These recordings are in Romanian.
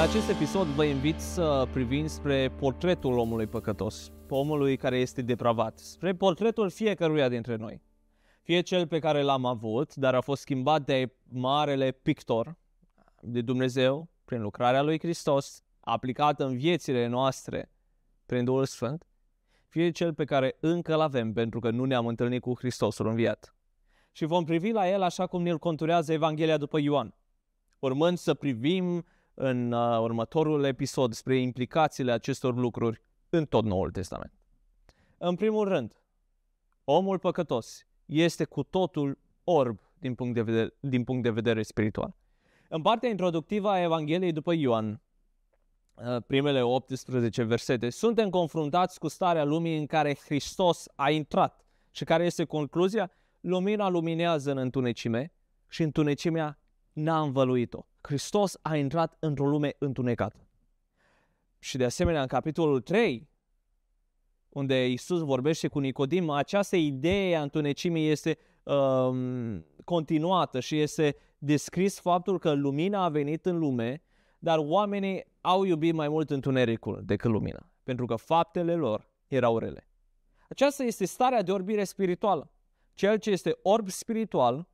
La acest episod vă invit să privim spre portretul omului păcătos, omului care este depravat, spre portretul fiecăruia dintre noi. Fie cel pe care l-am avut, dar a fost schimbat de marele pictor de Dumnezeu, prin lucrarea lui Hristos, aplicat în viețile noastre prin Duhul Sfânt, fie cel pe care încă îl avem pentru că nu ne-am întâlnit cu Hristosul înviat. Și vom privi la el așa cum ne-l conturează Evanghelia după Ioan, urmând să privim în uh, următorul episod despre implicațiile acestor lucruri în tot Noul Testament. În primul rând, omul păcătos este cu totul orb din punct de vedere, din punct de vedere spiritual. În partea introductivă a Evangheliei după Ioan, uh, primele 18 versete, suntem confruntați cu starea lumii în care Hristos a intrat și care este concluzia? Lumina luminează în întunecime și întunecimea n-a învăluit-o. Hristos a intrat într-o lume întunecată. Și de asemenea, în capitolul 3, unde Isus vorbește cu Nicodim, această idee a întunecimii este um, continuată și este descris faptul că lumina a venit în lume, dar oamenii au iubit mai mult întunericul decât lumina, pentru că faptele lor erau rele. Aceasta este starea de orbire spirituală. Cel ce este orb spiritual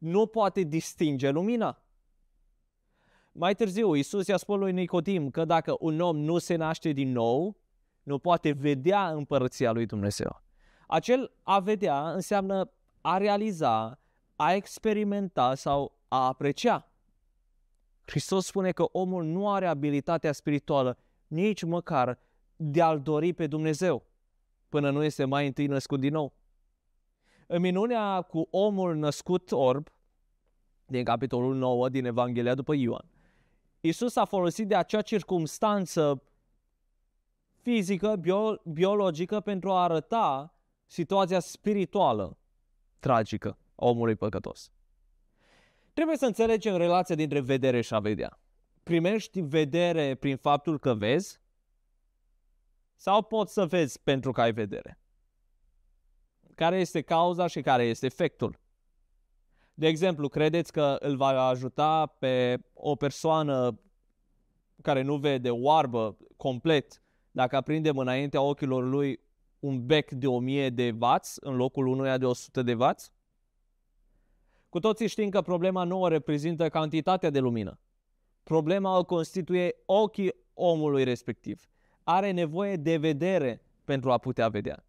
nu poate distinge lumina. Mai târziu, Isus i-a spus lui Nicodim că dacă un om nu se naște din nou, nu poate vedea împărăția lui Dumnezeu. Acel a vedea înseamnă a realiza, a experimenta sau a aprecia. Hristos spune că omul nu are abilitatea spirituală nici măcar de a-L dori pe Dumnezeu până nu este mai întâi născut din nou. În minunea cu omul născut orb, din capitolul 9 din Evanghelia după Ioan, Isus a folosit de acea circumstanță fizică, bio, biologică, pentru a arăta situația spirituală tragică a omului păcătos. Trebuie să înțelegem relația dintre vedere și a vedea. Primești vedere prin faptul că vezi sau poți să vezi pentru că ai vedere? Care este cauza și care este efectul? De exemplu, credeți că îl va ajuta pe o persoană care nu vede oarbă complet dacă aprindem înaintea ochilor lui un bec de 1000 de vați în locul unuia de 100 de vați? Cu toții știm că problema nu o reprezintă cantitatea de lumină. Problema o constituie ochii omului respectiv. Are nevoie de vedere pentru a putea vedea.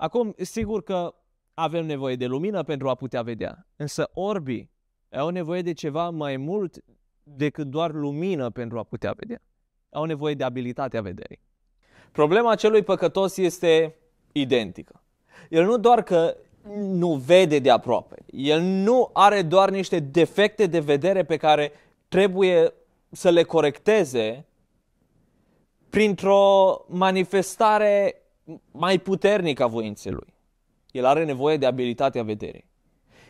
Acum, sigur că avem nevoie de lumină pentru a putea vedea, însă orbii au nevoie de ceva mai mult decât doar lumină pentru a putea vedea. Au nevoie de abilitatea vederii. Problema celui păcătos este identică. El nu doar că nu vede de aproape, el nu are doar niște defecte de vedere pe care trebuie să le corecteze printr-o manifestare mai puternic a voinței lui. El are nevoie de abilitatea vederii.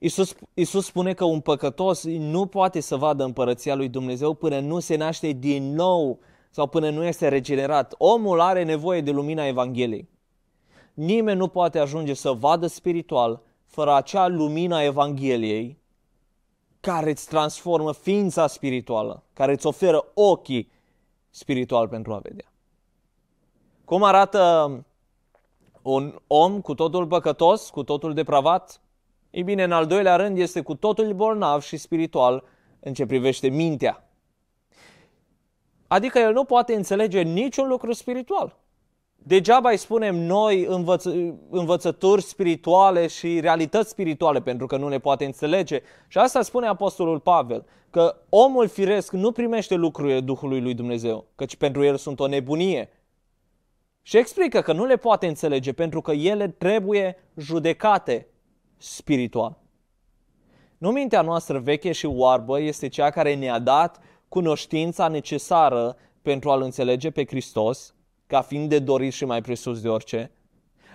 Iisus, Iisus spune că un păcătos nu poate să vadă împărăția lui Dumnezeu până nu se naște din nou sau până nu este regenerat. Omul are nevoie de lumina Evangheliei. Nimeni nu poate ajunge să vadă spiritual fără acea lumina Evangheliei care îți transformă ființa spirituală, care îți oferă ochii spiritual pentru a vedea. Cum arată un om cu totul păcătos, cu totul depravat? Ei bine, în al doilea rând, este cu totul bolnav și spiritual în ce privește mintea. Adică el nu poate înțelege niciun lucru spiritual. Degeaba îi spunem noi învăț- învățături spirituale și realități spirituale, pentru că nu le poate înțelege. Și asta spune Apostolul Pavel, că omul firesc nu primește lucrurile Duhului lui Dumnezeu, căci pentru el sunt o nebunie și explică că nu le poate înțelege pentru că ele trebuie judecate spiritual. Nu mintea noastră veche și oarbă este cea care ne-a dat cunoștința necesară pentru a-L înțelege pe Hristos, ca fiind de dorit și mai presus de orice.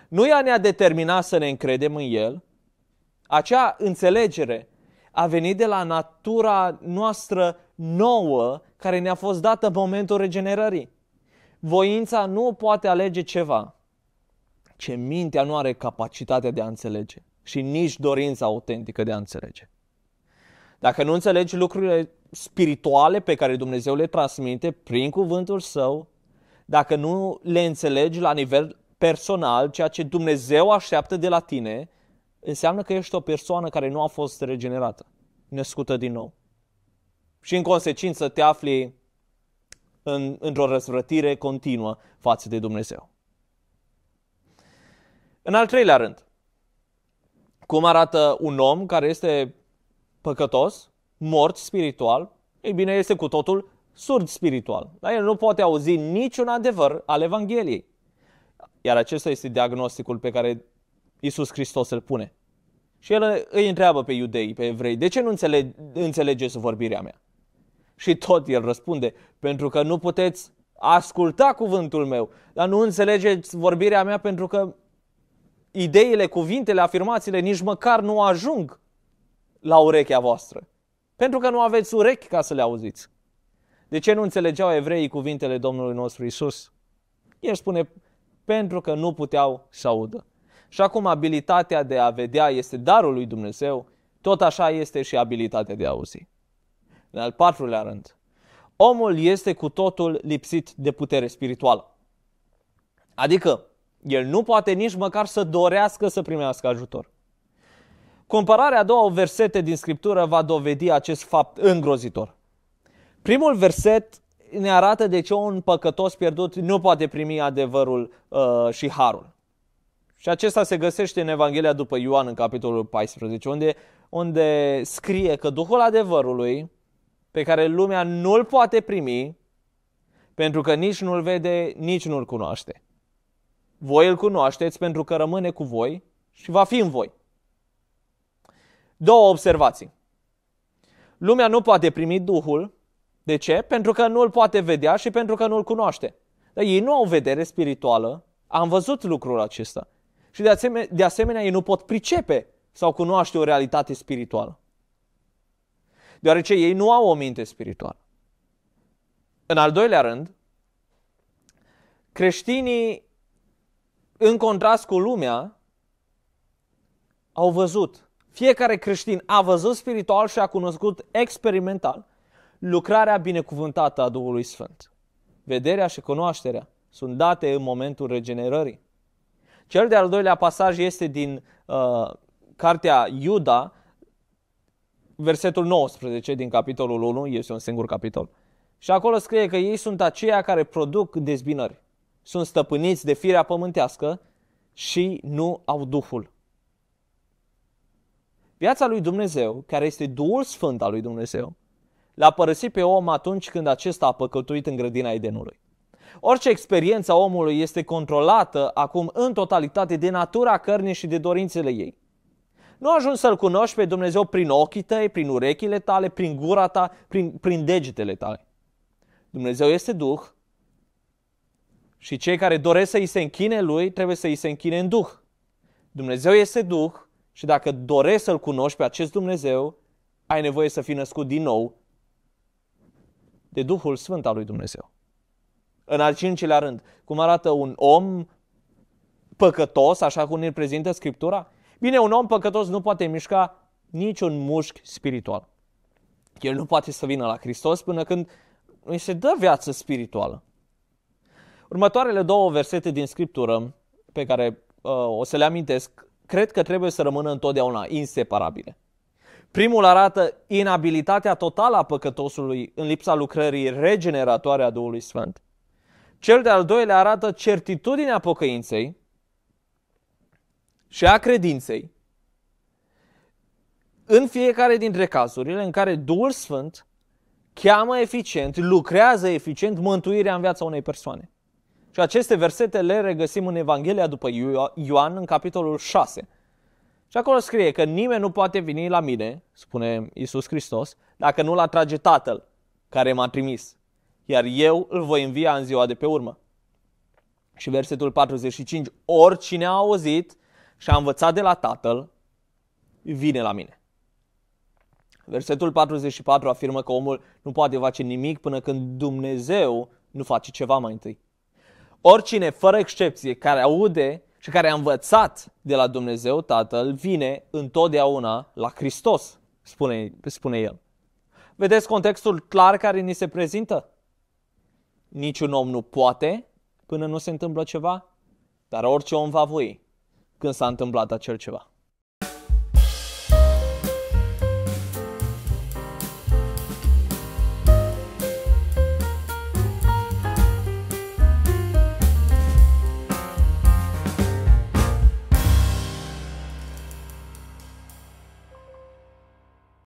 Nu ea ne-a determinat să ne încredem în El. Acea înțelegere a venit de la natura noastră nouă care ne-a fost dată în momentul regenerării. Voința nu poate alege ceva ce mintea nu are capacitatea de a înțelege și nici dorința autentică de a înțelege. Dacă nu înțelegi lucrurile spirituale pe care Dumnezeu le transmite prin cuvântul său, dacă nu le înțelegi la nivel personal, ceea ce Dumnezeu așteaptă de la tine, înseamnă că ești o persoană care nu a fost regenerată, născută din nou. Și în consecință te afli în, într-o răsvrătire continuă față de Dumnezeu. În al treilea rând, cum arată un om care este păcătos, mort spiritual? Ei bine, este cu totul surd spiritual. Dar el nu poate auzi niciun adevăr al Evangheliei. Iar acesta este diagnosticul pe care Isus Hristos îl pune. Și el îi întreabă pe iudei, pe evrei, de ce nu înțelegeți vorbirea mea? Și tot el răspunde, pentru că nu puteți asculta cuvântul meu, dar nu înțelegeți vorbirea mea pentru că ideile, cuvintele, afirmațiile nici măcar nu ajung la urechea voastră. Pentru că nu aveți urechi ca să le auziți. De ce nu înțelegeau evreii cuvintele Domnului nostru Isus? El spune, pentru că nu puteau să audă. Și acum abilitatea de a vedea este darul lui Dumnezeu, tot așa este și abilitatea de a auzi. În al patrulea rând, omul este cu totul lipsit de putere spirituală. Adică, el nu poate nici măcar să dorească să primească ajutor. Compararea doua versete din Scriptură va dovedi acest fapt îngrozitor. Primul verset ne arată de ce un păcătos pierdut nu poate primi adevărul uh, și harul. Și acesta se găsește în Evanghelia după Ioan, în capitolul 14, unde, unde scrie că Duhul adevărului, pe care lumea nu-l poate primi pentru că nici nu-l vede, nici nu-l cunoaște. Voi îl cunoașteți pentru că rămâne cu voi și va fi în voi. Două observații. Lumea nu poate primi Duhul. De ce? Pentru că nu-l poate vedea și pentru că nu-l cunoaște. Dar ei nu au vedere spirituală. Am văzut lucrul acesta. Și de asemenea, de asemenea ei nu pot pricepe sau cunoaște o realitate spirituală deoarece ei nu au o minte spirituală. În al doilea rând, creștinii, în contrast cu lumea, au văzut. Fiecare creștin a văzut spiritual și a cunoscut experimental lucrarea binecuvântată a Duhului Sfânt. Vederea și cunoașterea sunt date în momentul regenerării. Cel de-al doilea pasaj este din uh, cartea Iuda, versetul 19 din capitolul 1, este un singur capitol. Și acolo scrie că ei sunt aceia care produc dezbinări. Sunt stăpâniți de firea pământească și nu au Duhul. Viața lui Dumnezeu, care este Duhul Sfânt al lui Dumnezeu, l-a părăsit pe om atunci când acesta a păcătuit în grădina Edenului. Orice experiență a omului este controlată acum în totalitate de natura cărnii și de dorințele ei. Nu ajung să-L cunoști pe Dumnezeu prin ochii tăi, prin urechile tale, prin gura ta, prin, prin degetele tale. Dumnezeu este Duh și cei care doresc să îi se închine Lui trebuie să îi se închine în Duh. Dumnezeu este Duh și dacă dorești să-L cunoști pe acest Dumnezeu, ai nevoie să fii născut din nou de Duhul Sfânt al lui Dumnezeu. În al cincilea rând, cum arată un om păcătos, așa cum îl prezintă Scriptura? Bine, un om păcătos nu poate mișca niciun mușchi spiritual. El nu poate să vină la Hristos până când îi se dă viață spirituală. Următoarele două versete din Scriptură pe care uh, o să le amintesc, cred că trebuie să rămână întotdeauna inseparabile. Primul arată inabilitatea totală a păcătosului în lipsa lucrării regeneratoare a Duhului Sfânt. Cel de-al doilea arată certitudinea pocăinței și a credinței, în fiecare dintre cazurile în care Duhul Sfânt cheamă eficient, lucrează eficient mântuirea în viața unei persoane. Și aceste versete le regăsim în Evanghelia după Ioan, în capitolul 6. Și acolo scrie că nimeni nu poate veni la mine, spune Isus Hristos, dacă nu-l atrage Tatăl care m-a trimis, iar eu îl voi învia în ziua de pe urmă. Și versetul 45, oricine a auzit și a învățat de la tatăl, vine la mine. Versetul 44 afirmă că omul nu poate face nimic până când Dumnezeu nu face ceva mai întâi. Oricine, fără excepție, care aude și care a învățat de la Dumnezeu Tatăl, vine întotdeauna la Hristos, spune, spune el. Vedeți contextul clar care ni se prezintă? Niciun om nu poate până nu se întâmplă ceva, dar orice om va voi când s-a întâmplat acel ceva.